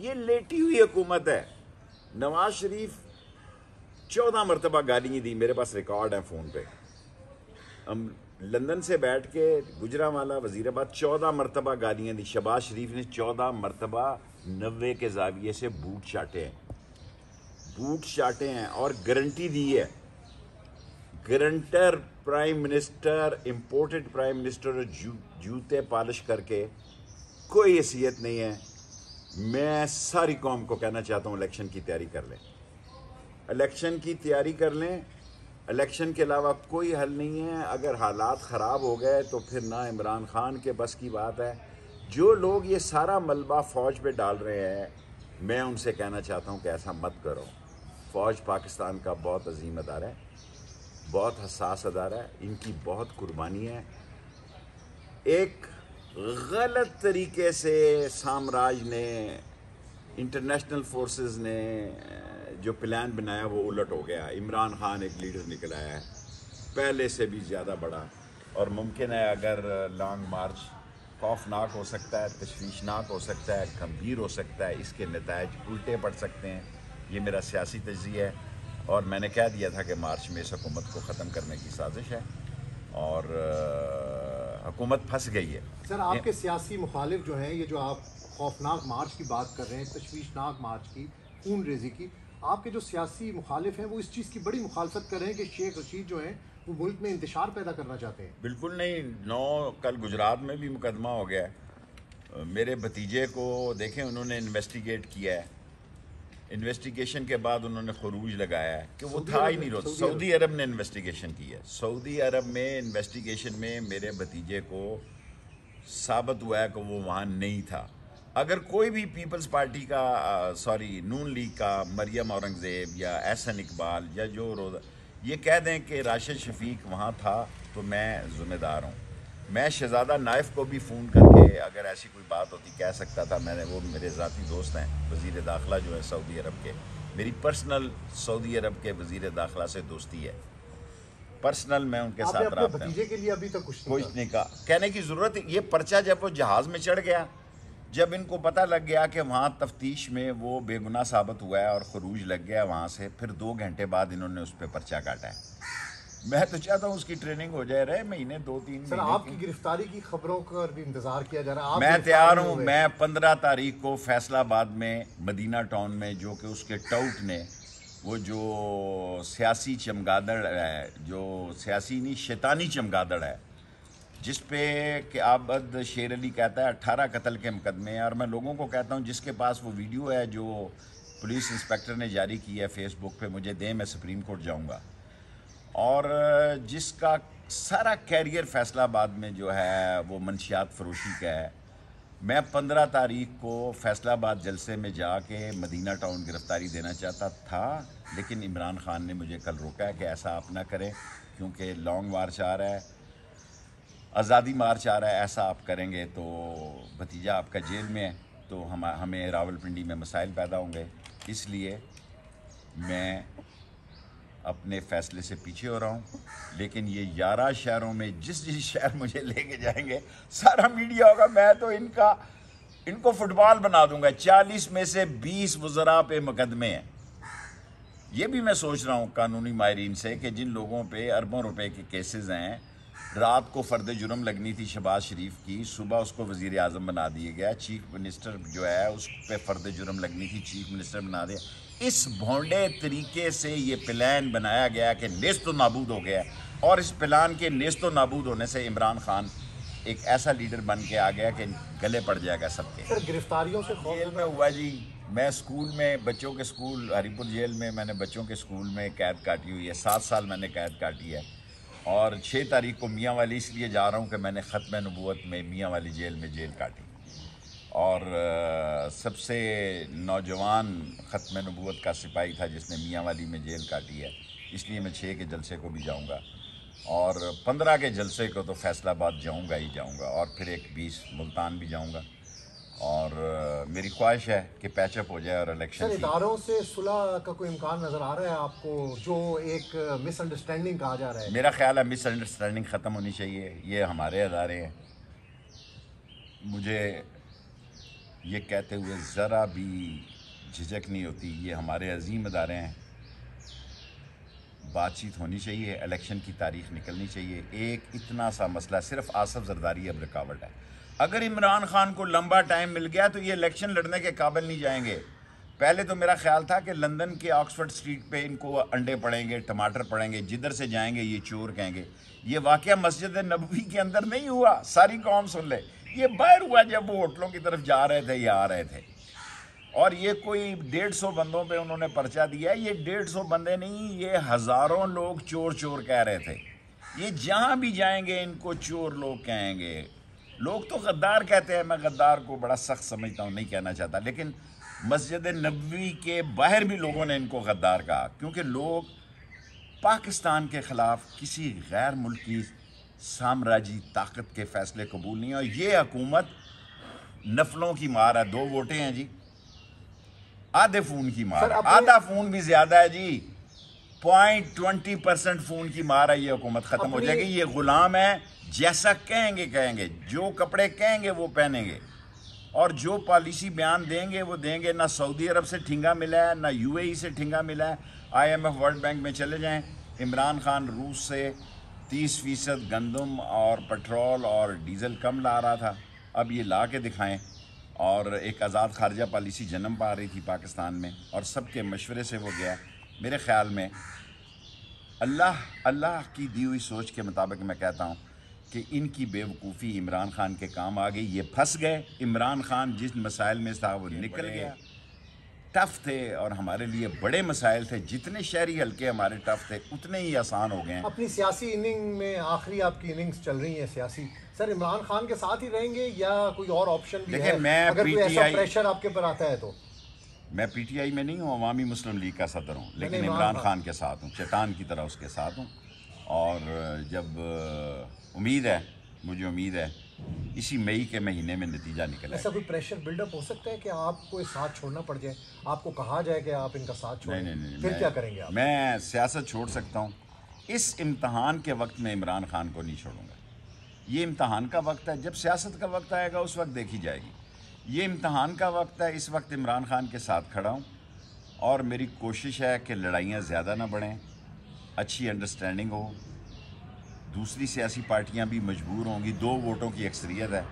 ये लेटी हुई हुकूमत है नवाज शरीफ चौदह मरतबा गालियाँ दी मेरे पास रिकॉर्ड है फ़ोन पे हम लंदन से बैठ के गुजरा वाला वजीराबाद चौदह मरतबा गालियाँ दी शबाज शरीफ ने चौदह मरतबा नबे के जाविये से बूट चाटे हैं बूट चाटे हैं और गारंटी दी है guarantor prime minister imported prime minister जूते पालिश करके कोई हैसियत नहीं है मैं सारी कौम को कहना चाहता हूँ इलेक्शन की तैयारी कर लें इलेक्शन की तैयारी कर लें इलेक्शन के अलावा कोई हल नहीं है अगर हालात ख़राब हो गए तो फिर ना इमरान खान के बस की बात है जो लोग ये सारा मलबा फ़ौज पे डाल रहे हैं मैं उनसे कहना चाहता हूँ कि ऐसा मत करो फ़ौज पाकिस्तान का बहुत अजीम अदारा है बहुत हसास अदारा है इनकी बहुत कुर्बानी है एक गलत तरीके से साम्राज्य ने इंटरनेशनल फोर्सेस ने जो प्लान बनाया वो उलट हो गया इमरान खान एक लीडर निकल आया है पहले से भी ज़्यादा बड़ा और मुमकिन है अगर लॉन्ग मार्च खौफनाक हो सकता है तशवीशनाक हो सकता है गंभीर हो सकता है इसके नतज उल्टे पड़ सकते हैं ये मेरा सियासी तजिया है और मैंने कह दिया था कि मार्च में इस हकूमत को ख़त्म करने की साजिश है और हुकूमत फंस गई है सर आपके सियासी मुखालिफ जो हैं ये जो आप खौफनाक मार्च की बात कर रहे हैं तशवीशनाक मार्च की खून रेजी की आपके जो सियासी मुखालिफ हैं वो इस चीज़ की बड़ी मुखालफत कर रहे हैं कि शेख रशीद जो हैं वो मुल्क में इंतशार पैदा करना चाहते हैं बिल्कुल नहीं नौ कल गुजरात में भी मुकदमा हो गया मेरे भतीजे को देखें उन्होंने इन्वेस्टिगेट किया है इन्वेस्टिगेशन के बाद उन्होंने खरूज लगाया कि वो था ही नहीं रोज सऊदी अरब ने इन्वेस्टिगेशन की है सऊदी अरब में इन्वेस्टिगेशन में मेरे भतीजे को साबित हुआ है कि वो वहाँ नहीं था अगर कोई भी पीपल्स पार्टी का सॉरी नून लीग का मरियम औरंगज़ेब या एहसन इकबाल या जो रोज़ ये कह दें कि राशिद शफीक वहाँ था तो मैं ज़िम्मेदार हूँ मैं शहज़ादा नाइफ को भी फ़ोन करके अगर ऐसी कोई बात होती कह सकता था मैंने वो मेरे ज़ाती दोस्त हैं वज़ी दाखिला जो है सऊदी अरब के मेरी पर्सनल सऊदी अरब के वज़ी दाखिला से दोस्ती है पर्सनल मैं उनके साथ रहा के लिए अभी तो कुछ कुछ नहीं कहा कहने की ज़रूरत ये पर्चा जब वो जहाज़ में चढ़ गया जब इनको पता लग गया कि वहाँ तफ्तीश में वो बेगुनाह साबित हुआ है और खरूज लग गया वहाँ से फिर दो घंटे बाद इन्होंने उस पर पर्चा काटा है मैं तो चाहता हूँ उसकी ट्रेनिंग हो जाए रहे महीने दो तीन सर आपकी गिरफ्तारी की खबरों का भी इंतजार किया जा रहा है मैं तैयार हूँ मैं पंद्रह तारीख को फैसलाबाद में मदीना टाउन में जो कि उसके टाउट ने वो जो सियासी चमगादड़ है जो सियासी नहीं शैतानी चमगादड़ है जिस पे कि आबद शेर अली कहता है अट्ठारह कत्ल के मुकदमे हैं और मैं लोगों को कहता हूँ जिसके पास वो वीडियो है जो पुलिस इंस्पेक्टर ने जारी की है फेसबुक पे मुझे दें मैं सुप्रीम कोर्ट जाऊँगा और जिसका सारा कैरियर फैसलाबाद में जो है वो मनशियात फरोशी का है मैं पंद्रह तारीख को फैसलाबाद जलसे में जाके मदीना टाउन गिरफ्तारी देना चाहता था लेकिन इमरान ख़ान ने मुझे कल रोका है कि ऐसा आप ना करें क्योंकि लॉन्ग मार्च आ रहा है आज़ादी मार्च आ रहा है ऐसा आप करेंगे तो भतीजा आपका जेल में है तो हम हमें रावलपिंडी में मसाइल पैदा होंगे इसलिए मैं अपने फैसले से पीछे हो रहा हूँ लेकिन ये ग्यारह शहरों में जिस जिस शहर मुझे लेके जाएंगे सारा मीडिया होगा मैं तो इनका इनको फुटबॉल बना दूंगा चालीस में से बीस वजरा पे मुकदमे हैं ये भी मैं सोच रहा हूँ कानूनी माहरीन से कि जिन लोगों पे अरबों रुपए के केसेस हैं रात को फर्द जुर्म लगनी थी शबाज शरीफ की सुबह उसको वजीर अजम बना दिया गया चीफ मिनिस्टर जो है उस पर फर्द जुर्म लगनी थी चीफ मिनिस्टर बना दिया इस भोंडे तरीके से ये प्लान बनाया गया कि नेस्त तो नाबूद हो गया और इस प्लान के नेस्त तो नाबूद होने से इमरान खान एक ऐसा लीडर बन के आ गया कि गले पड़ जाएगा सबके सर गिरफ्तारियों से जेल में हुआ जी मैं स्कूल में बच्चों के स्कूल हरीपुर जेल में मैंने बच्चों के स्कूल में कैद काटी हुई है सात साल मैंने कैद काटी है और छः तारीख को मियाँ वाली इसलिए जा रहा हूँ कि मैंने ख़त्म नबूत में मियाँ वाली जेल में जेल काटी और सबसे नौजवान ख़त्म नबूत का सिपाही था जिसने मियाँ वाली में जेल काटी है इसलिए मैं छः के जलसे को भी जाऊँगा और पंद्रह के जलसे को तो फैसलाबाद जाऊँगा ही जाऊँगा और फिर एक बीस मुल्तान भी जाऊँगा और मेरी ख्वाहिश है कि पैचअप हो जाए और इलेक्शन इदारों से सुलह का कोई इम्कान नज़र आ रहा है आपको जो एक मिसअंडरस्टैंडिंग कहा जा रहा है मेरा ख्याल है मिसअंडरस्टैंडिंग ख़त्म होनी चाहिए ये हमारे अदारे हैं मुझे ये कहते हुए ज़रा भी झिझक नहीं होती ये हमारे अजीम अदारे हैं बातचीत होनी चाहिए इलेक्शन की तारीख निकलनी चाहिए एक इतना सा मसला सिर्फ आसफ जरदारी अब रुकावट है अगर इमरान खान को लंबा टाइम मिल गया तो ये इलेक्शन लड़ने के काबिल नहीं जाएंगे पहले तो मेरा ख्याल था कि लंदन के ऑक्सफर्ड स्ट्रीट पे इनको अंडे पड़ेंगे टमाटर पड़ेंगे जिधर से जाएंगे ये चोर कहेंगे ये वाक़ मस्जिद नबवी के अंदर नहीं हुआ सारी कौम सुन ले ये बाहर हुआ जब वो होटलों की तरफ जा रहे थे या आ रहे थे और ये कोई डेढ़ सौ बंदों पे उन्होंने पर्चा दिया ये डेढ़ सौ बंदे नहीं ये हज़ारों लोग चोर चोर कह रहे थे ये जहाँ भी जाएंगे इनको चोर लोग कहेंगे लोग तो गद्दार कहते हैं मैं गद्दार को बड़ा सख्त समझता हूँ नहीं कहना चाहता लेकिन मस्जिद नबी के बाहर भी लोगों ने इनको गद्दार कहा क्योंकि लोग पाकिस्तान के ख़िलाफ़ किसी गैर मुल्की साम्राज्य ताकत के फैसले कबूल नहीं और ये हकूमत नफलों की मार है दो वोटें हैं जी आधे फोन की मार आधा फोन भी ज्यादा है जी पॉइंट ट्वेंटी परसेंट फोन की मार है ये हुकूमत खत्म हो जाएगी ये गुलाम है जैसा कहेंगे कहेंगे जो कपड़े कहेंगे वो पहनेंगे और जो पॉलिसी बयान देंगे वो देंगे ना सऊदी अरब से ठिंगा मिला है ना यूएई से ठिंगा मिला है आईएमएफ वर्ल्ड बैंक में चले जाएं इमरान खान रूस से तीस फीसद गंदम और पेट्रोल और डीज़ल कम ला रहा था अब ये ला के दिखाएँ और एक आज़ाद खारजा पॉलिसी जन्म पा रही थी पाकिस्तान में और सब के मशवरे से वो गया मेरे ख़्याल में अल्लाह अल्लाह की दी हुई सोच के मुताबिक मैं कहता हूँ कि इनकी बेवकूफ़ी इमरान खान के काम आ गई ये फंस गए इमरान खान जिस मसाइल में था वो निकल गया टफ़ थे और हमारे लिए बड़े मसाइल थे जितने शहरी हल्के हमारे टफ़ थे उतने ही आसान हो गए अपनी सियासी इनिंग में आखिरी आपकी इनिंग्स चल रही है सियासी सर इमरान खान के साथ ही रहेंगे या कोई और ऑप्शन देखिए मैं पीटीआई प्रेशर आपके पर आता है तो मैं पीटीआई में नहीं हूँ अवामी मुस्लिम लीग का सदर हूँ लेकिन इमरान खान के साथ हूँ चैतान की तरह उसके साथ हूँ और जब उम्मीद है मुझे उम्मीद है इसी मई के महीने में नतीजा निकला ऐसा कोई प्रेशर बिल्डअप हो सकता है कि आपको साथ छोड़ना पड़ जाए आपको कहा जाए कि आप इनका साथ छोड़ें नहीं, नहीं, नहीं, फिर क्या करेंगे आप? मैं सियासत छोड़ सकता हूँ इस इम्तहान के वक्त में इमरान खान को नहीं छोड़ूंगा ये इम्तहान का वक्त है जब सियासत का वक्त आएगा उस वक्त देखी जाएगी ये इम्तहान का वक्त है इस वक्त इमरान खान के साथ खड़ा हूँ और मेरी कोशिश है कि लड़ाइयाँ ज़्यादा ना बढ़ें अच्छी अंडरस्टैंडिंग हो दूसरी सियासी पार्टियां भी मजबूर होंगी दो वोटों की अक्सरियत है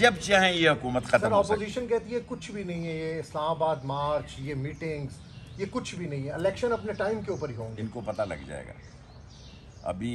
जब चाहें ये हुकूमत ख़त्म अपोजिशन कहती है कुछ भी नहीं है ये इस्लामाबाद मार्च ये मीटिंग्स ये कुछ भी नहीं है इलेक्शन अपने टाइम के ऊपर ही होंगे इनको पता लग जाएगा अभी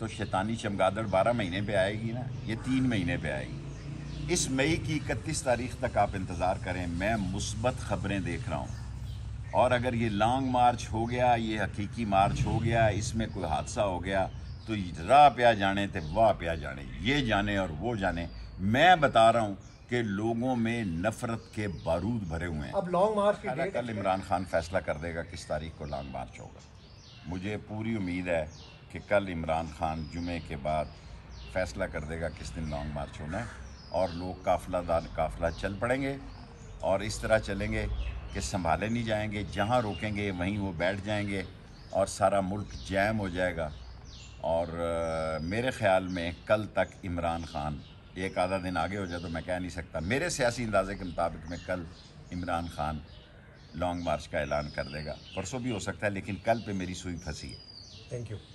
तो शैतानी चमगादड़ बारह महीने पर आएगी ना ये तीन महीने पर आएगी इस मई की इकतीस तारीख तक आप इंतज़ार करें मैं मुस्बत खबरें देख रहा हूँ और अगर ये लॉन्ग मार्च हो गया ये हकीकी मार्च हो गया इसमें कोई हादसा हो गया तो रा प्या जाने तो वाह प्या जाने ये जाने और वो जाने मैं बता रहा हूँ कि लोगों में नफरत के बारूद भरे हुए हैं अब लॉन्ग मार्च की कल इमरान खान फैसला कर देगा किस तारीख को लॉन्ग मार्च होगा मुझे पूरी उम्मीद है कि कल इमरान खान जुमे के बाद फैसला कर देगा किस दिन लॉन्ग मार्च होना है और लोग काफिला काफिला चल पड़ेंगे और इस तरह चलेंगे कि संभाले नहीं जाएंगे जहाँ रोकेंगे वहीं वो बैठ जाएंगे और सारा मुल्क जैम हो जाएगा और मेरे ख्याल में कल तक इमरान ख़ान एक आधा दिन आगे हो जाए तो मैं कह नहीं सकता मेरे सियासी अंदाजे के मुताबिक मैं कल इमरान ख़ान लॉन्ग मार्च का ऐलान कर देगा परसों भी हो सकता है लेकिन कल पे मेरी सुई फंसी है थैंक यू